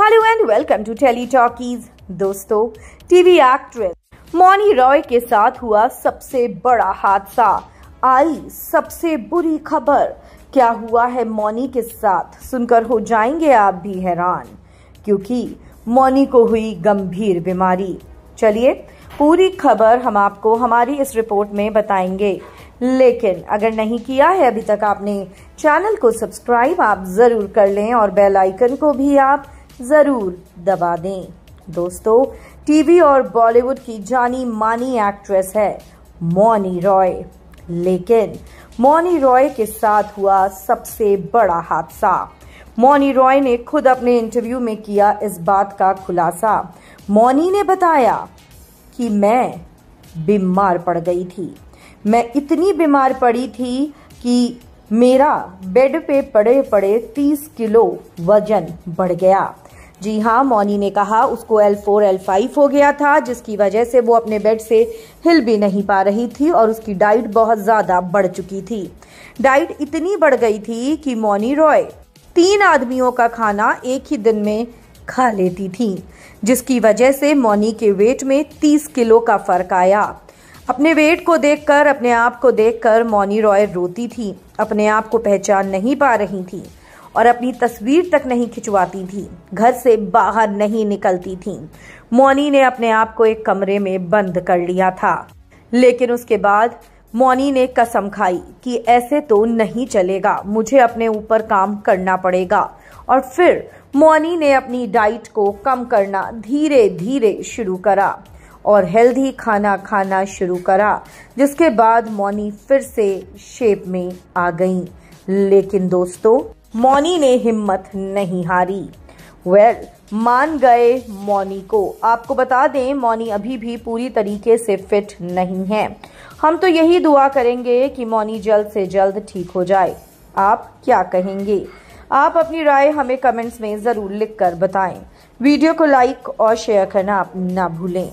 hello and welcome to Telly Talkies दोस्तों TV actress Mouni Roy के साथ हुआ सबसे बड़ा हादसा आई सबसे बुरी खबर क्या हुआ है मौनी के साथ सुनकर हो जाएंगे आप भी हैरान क्योंकि मौनी को हुई गंभीर बीमारी चलिए पूरी खबर हम आपको हमारी इस रिपोर्ट में बताएंगे लेकिन अगर नहीं किया है अभी तक आपने चैनल को सब्सक्राइब आप जरूर कर लें और बेल आइकन को भी आप ज़रूर दबा दें दोस्तों टीवी और बॉलीवुड की जानी मानी एक्ट्रेस है मौनी रॉय लेकिन मौनी रॉय के साथ हुआ सबसे बड़ा हादसा मौनी रॉय ने खुद अपने इंटरव्यू में किया इस बात का खुलासा मौनी ने बताया कि मैं बीमार पड़ गई थी मैं इतनी बीमार पड़ी थी कि मेरा बेड पे पड़े पड़े 30 किलो वजन बढ़ गया जी हाँ मौनी ने कहा उसको L4 L5 हो गया था जिसकी वजह से वो अपने बेड से हिल भी नहीं पा रही थी और उसकी डाइट बहुत ज़्यादा बढ़ चुकी थी डाइट इतनी बढ़ गई थी कि मौनी रॉय तीन आदमियों का खाना एक ही दिन में खा लेती थी जिसकी वजह से मौनी के वेट में 30 किलो का फर्क आया अपने वेट को देखकर अपने आप को देखकर मौनी रॉय रोती थी अपने आप को पहचान नहीं पा रही थी और अपनी तस्वीर तक नहीं खिंचवाती थी घर से बाहर नहीं निकलती थी मौनी ने अपने आप को एक कमरे में बंद कर लिया था लेकिन उसके बाद मौनी ने कसम खाई कि ऐसे तो नहीं चलेगा मुझे अपने ऊपर काम करना पड़ेगा और फिर मौनी ने अपनी डाइट को कम करना धीरे धीरे शुरू करा और हेल्दी खाना खाना शुरू करा जिसके बाद मौनी फिर से शेप में आ गईं लेकिन दोस्तों मौनी ने हिम्मत नहीं हारी वेल well, मान गए मौनी को आपको बता दें मौनी अभी भी पूरी तरीके से फिट नहीं है हम तो यही दुआ करेंगे कि मौनी जल्द से जल्द ठीक हो जाए आप क्या कहेंगे आप अपनी राय हमें कमेंट्स में ज़रूर लिख कर बताएं वीडियो को लाइक और शेयर करना आप ना भूलें